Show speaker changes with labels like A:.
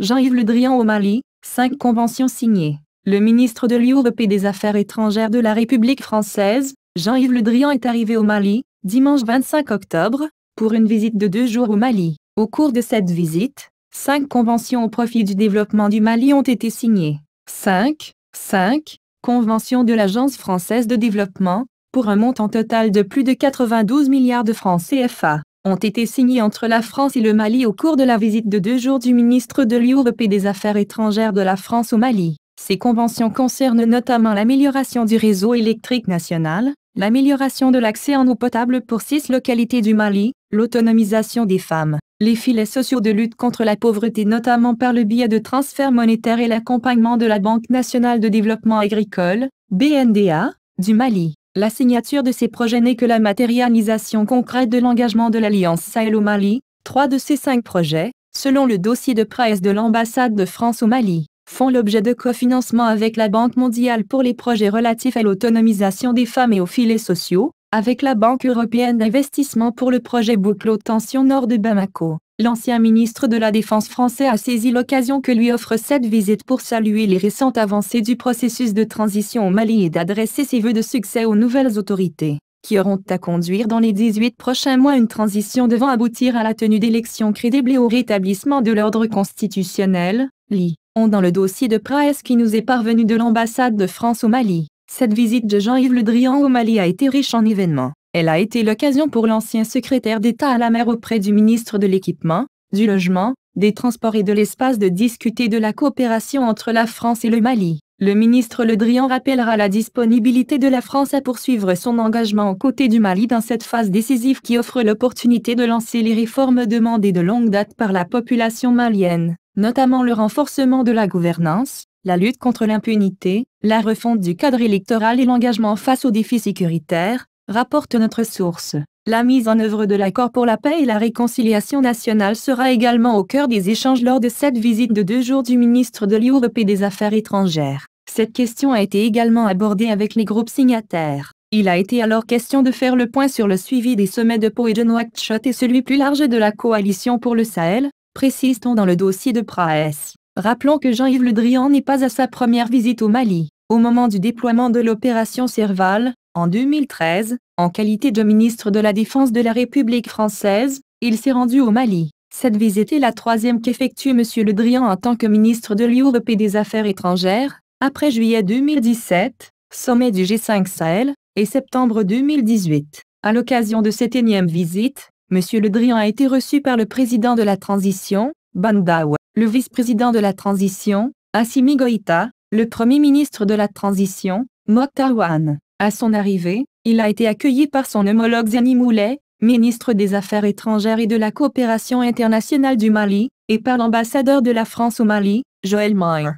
A: Jean-Yves Le Drian au Mali, cinq conventions signées. Le ministre de l'Europe et des Affaires étrangères de la République française, Jean-Yves Le Drian est arrivé au Mali, dimanche 25 octobre, pour une visite de deux jours au Mali. Au cours de cette visite, cinq conventions au profit du développement du Mali ont été signées. 5, 5, conventions de l'Agence française de développement, pour un montant total de plus de 92 milliards de francs CFA ont été signés entre la France et le Mali au cours de la visite de deux jours du ministre de l'Europe et des Affaires étrangères de la France au Mali. Ces conventions concernent notamment l'amélioration du réseau électrique national, l'amélioration de l'accès en eau potable pour six localités du Mali, l'autonomisation des femmes, les filets sociaux de lutte contre la pauvreté notamment par le biais de transferts monétaires et l'accompagnement de la Banque nationale de développement agricole, BNDA, du Mali. La signature de ces projets n'est que la matérialisation concrète de l'engagement de l'Alliance Sahel au Mali. Trois de ces cinq projets, selon le dossier de presse de l'ambassade de France au Mali, font l'objet de cofinancement avec la Banque mondiale pour les projets relatifs à l'autonomisation des femmes et aux filets sociaux, avec la Banque européenne d'investissement pour le projet Bouclo Tension Nord de Bamako l'ancien ministre de la Défense français a saisi l'occasion que lui offre cette visite pour saluer les récentes avancées du processus de transition au Mali et d'adresser ses voeux de succès aux nouvelles autorités, qui auront à conduire dans les 18 prochains mois une transition devant aboutir à la tenue d'élections crédibles et au rétablissement de l'ordre constitutionnel, lit, on dans le dossier de presse qui nous est parvenu de l'ambassade de France au Mali. Cette visite de Jean-Yves Le Drian au Mali a été riche en événements. Elle a été l'occasion pour l'ancien secrétaire d'État à la mer auprès du ministre de l'Équipement, du Logement, des Transports et de l'Espace de discuter de la coopération entre la France et le Mali. Le ministre Le Drian rappellera la disponibilité de la France à poursuivre son engagement aux côtés du Mali dans cette phase décisive qui offre l'opportunité de lancer les réformes demandées de longue date par la population malienne, notamment le renforcement de la gouvernance, la lutte contre l'impunité, la refonte du cadre électoral et l'engagement face aux défis sécuritaires, rapporte notre source. La mise en œuvre de l'accord pour la paix et la réconciliation nationale sera également au cœur des échanges lors de cette visite de deux jours du ministre de l'Europe et des Affaires étrangères. Cette question a été également abordée avec les groupes signataires. Il a été alors question de faire le point sur le suivi des sommets de Pau et de Nouakchott et celui plus large de la coalition pour le Sahel, précise-t-on dans le dossier de Praes. Rappelons que Jean-Yves Le Drian n'est pas à sa première visite au Mali. Au moment du déploiement de l'opération Serval, en 2013, en qualité de ministre de la Défense de la République française, il s'est rendu au Mali. Cette visite est la troisième qu'effectue M. Le Drian en tant que ministre de l'Europe et des Affaires étrangères, après juillet 2017, sommet du G5 Sahel, et septembre 2018. À l'occasion de cette énième visite, M. Le Drian a été reçu par le président de la transition, Bandaou, le vice-président de la transition, Assimi Goïta, le premier ministre de la transition, Moktawan. À son arrivée, il a été accueilli par son homologue Zani Moulay, ministre des Affaires étrangères et de la coopération internationale du Mali, et par l'ambassadeur de la France au Mali, Joël Meyer.